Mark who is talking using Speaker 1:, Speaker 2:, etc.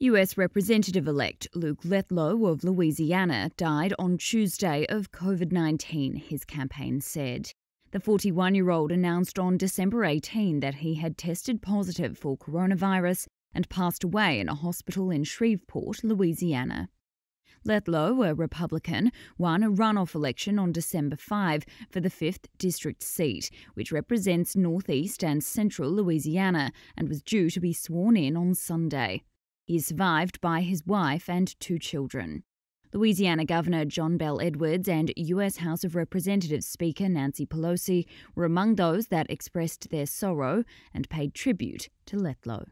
Speaker 1: US Representative elect Luke Letlow of Louisiana died on Tuesday of COVID 19, his campaign said. The 41 year old announced on December 18 that he had tested positive for coronavirus and passed away in a hospital in Shreveport, Louisiana. Letlow, a Republican, won a runoff election on December 5 for the 5th District seat, which represents northeast and central Louisiana, and was due to be sworn in on Sunday. He is survived by his wife and two children. Louisiana Governor John Bell Edwards and U.S. House of Representatives Speaker Nancy Pelosi were among those that expressed their sorrow and paid tribute to Letlow.